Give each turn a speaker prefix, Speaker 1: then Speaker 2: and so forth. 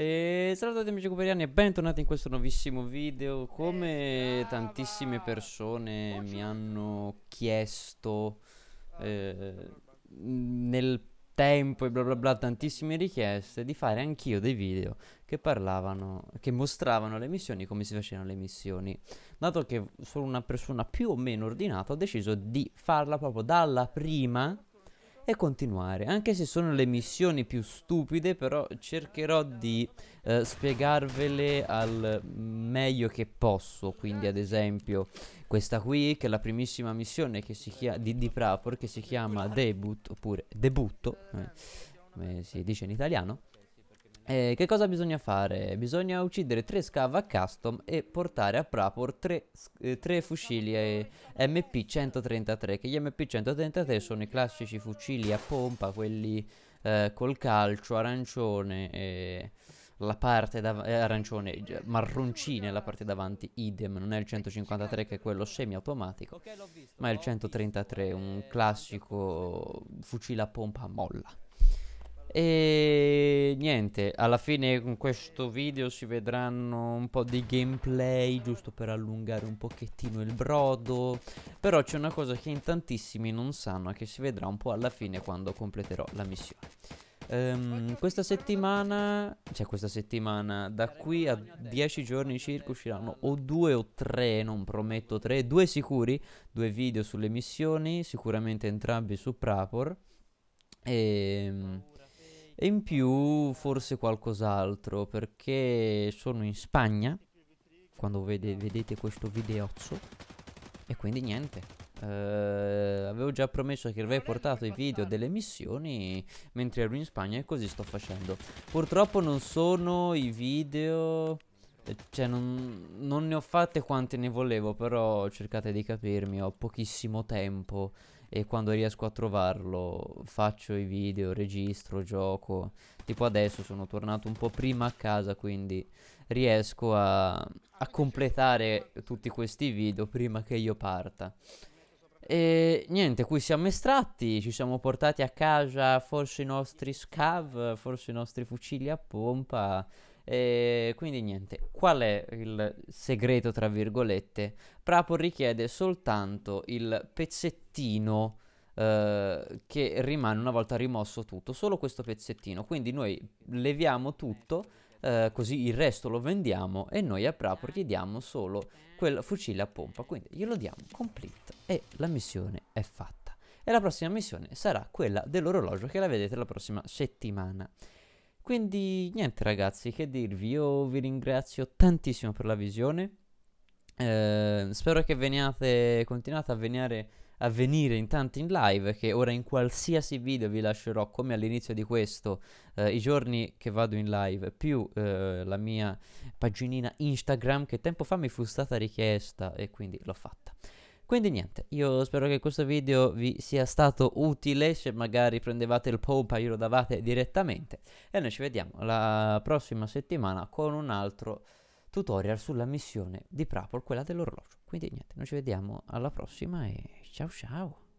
Speaker 1: E salutate amici cuberiani e bentornati in questo nuovissimo video Come eh, tantissime persone mi hanno chiesto eh, nel tempo e bla bla bla tantissime richieste Di fare anch'io dei video che parlavano, che mostravano le missioni, come si facevano le missioni Dato che sono una persona più o meno ordinata ho deciso di farla proprio dalla prima e continuare. Anche se sono le missioni più stupide, però cercherò di eh, spiegarvele al meglio che posso. Quindi, ad esempio, questa qui, che è la primissima missione di, di Prapor, che si chiama Debut, oppure Debutto, eh, come eh, si dice in italiano. Eh, che cosa bisogna fare? Bisogna uccidere 3 scava custom e portare a Prapor 3, eh, fucili MP133, che gli MP133 sono i classici fucili a pompa, quelli eh, col calcio arancione e la parte davanti, eh, arancione, marroncina e la parte davanti idem, non è il 153 che è quello semiautomatico, ma è il 133, un classico fucile a pompa a molla. E niente, alla fine con questo video si vedranno un po' di gameplay, giusto per allungare un pochettino il brodo. Però c'è una cosa che in tantissimi non sanno e che si vedrà un po' alla fine quando completerò la missione. Um, questa settimana, cioè questa settimana, da qui a 10 giorni circa usciranno o due o tre, non prometto tre, due sicuri, due video sulle missioni, sicuramente entrambi su Prapor. E ehm, e in più forse qualcos'altro perché sono in Spagna quando vede, vedete questo videozzo e quindi niente. Uh, avevo già promesso che avrei portato i video delle missioni mentre ero in Spagna e così sto facendo. Purtroppo non sono i video... Eh, cioè non, non ne ho fatte quante ne volevo però cercate di capirmi ho pochissimo tempo e quando riesco a trovarlo faccio i video, registro, gioco. Tipo adesso sono tornato un po' prima a casa, quindi riesco a, a completare tutti questi video prima che io parta. E niente, qui siamo estratti, ci siamo portati a casa forse i nostri scav, forse i nostri fucili a pompa. E quindi niente, qual è il segreto tra virgolette? Prapor richiede soltanto il pezzettino pezzettino eh, che rimane una volta rimosso tutto, solo questo pezzettino. Quindi noi leviamo tutto, eh, così il resto lo vendiamo e noi a Prapor gli diamo solo quel fucile a pompa. Quindi glielo diamo complete e la missione è fatta. E la prossima missione sarà quella dell'orologio che la vedete la prossima settimana. Quindi niente ragazzi, che dirvi, io vi ringrazio tantissimo per la visione. Eh, spero che veniate, continuate a venire avvenire intanto in live che ora in qualsiasi video vi lascerò come all'inizio di questo eh, i giorni che vado in live più eh, la mia paginina Instagram che tempo fa mi fu stata richiesta e quindi l'ho fatta. Quindi niente, io spero che questo video vi sia stato utile, se magari prendevate il pompa lo davate direttamente e noi ci vediamo la prossima settimana con un altro tutorial sulla missione di Prapol, quella dell'orologio. Quindi niente, noi ci vediamo alla prossima e ciao ciao!